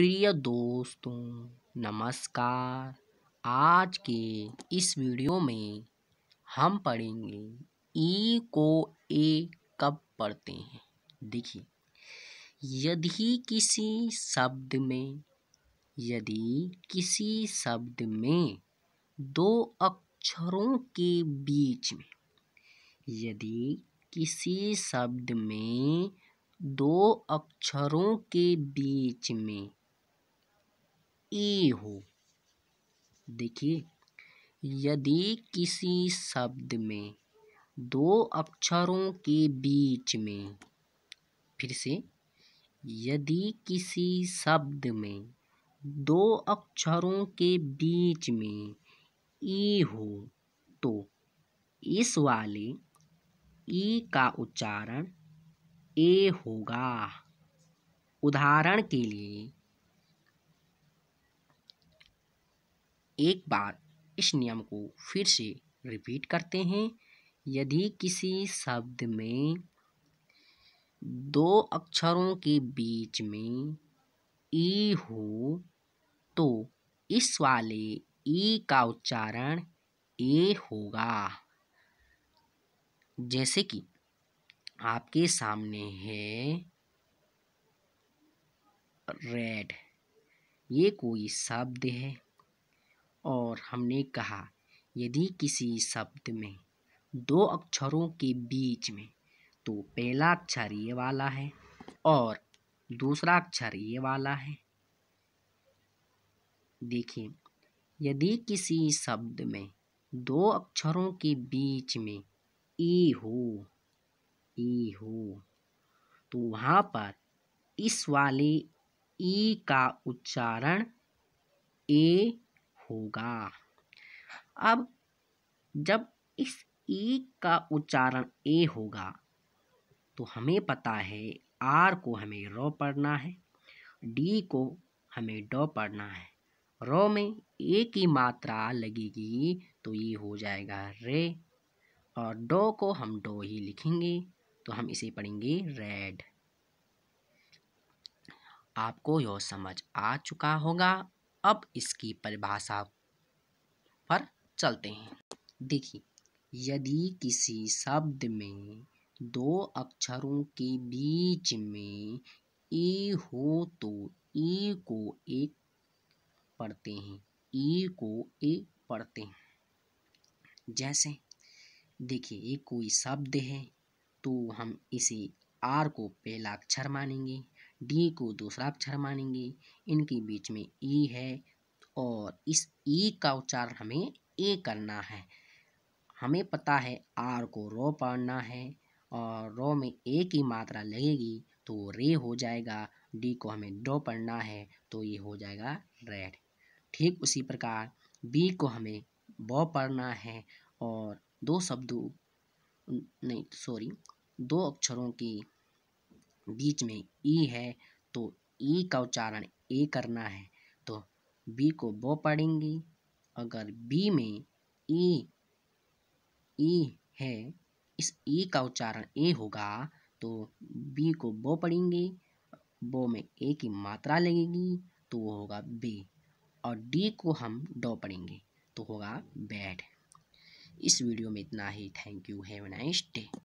प्रिय दोस्तों नमस्कार आज के इस वीडियो में हम पढ़ेंगे ई को ए कब पढ़ते हैं देखिए यदि किसी शब्द में यदि किसी शब्द में दो अक्षरों के बीच में यदि किसी शब्द में दो अक्षरों के बीच में ए हो देखिए यदि किसी शब्द में दो अक्षरों के बीच में फिर से यदि किसी शब्द में दो अक्षरों के बीच में ई हो तो इस वाले ई का उच्चारण ए होगा उदाहरण के लिए एक बार इस नियम को फिर से रिपीट करते हैं यदि किसी शब्द में दो अक्षरों के बीच में ई हो तो इस वाले ई का उच्चारण ए होगा जैसे कि आपके सामने है रेड ये कोई शब्द है और हमने कहा यदि किसी शब्द में दो अक्षरों के बीच में तो पहला अक्षर ये वाला है और दूसरा अक्षर ये वाला है देखिए यदि किसी शब्द में दो अक्षरों के बीच में ई हो ई हो तो वहाँ पर इस वाले ई का उच्चारण ए होगा अब जब इस ए का उच्चारण ए होगा तो हमें पता है आर को हमें रो पढ़ना है डी को हमें डो पढ़ना है रो में ए की मात्रा लगेगी तो ये हो जाएगा रे और डो को हम डो ही लिखेंगे तो हम इसे पढ़ेंगे रेड आपको यह समझ आ चुका होगा अब इसकी परिभाषा पर चलते हैं देखिए यदि किसी शब्द में दो अक्षरों के बीच में ए हो तो ई को एक पढ़ते हैं ई को ए पढ़ते हैं जैसे देखिए एक कोई शब्द है तो हम इसे आर को पहला अक्षर मानेंगे डी को दूसरा अक्षर मानेंगे इनके बीच में ई है और इस ई का उच्चारण हमें ए करना है हमें पता है आर को रो पढ़ना है और रो में ए की मात्रा लगेगी तो रे हो जाएगा डी को हमें डो पढ़ना है तो ये हो जाएगा रेड ठीक उसी प्रकार बी को हमें बो पढ़ना है और दो शब्दों नहीं सॉरी दो अक्षरों की बीच में ई है तो ई का उच्चारण ए करना है तो बी को बो पढ़ेंगे अगर बी में ई ई है इस ई का उच्चारण ए होगा तो बी को बो पढ़ेंगे बो में ए की मात्रा लगेगी तो वो होगा बे और डी को हम डो पढ़ेंगे तो होगा बैड इस वीडियो में इतना ही thank you have nice day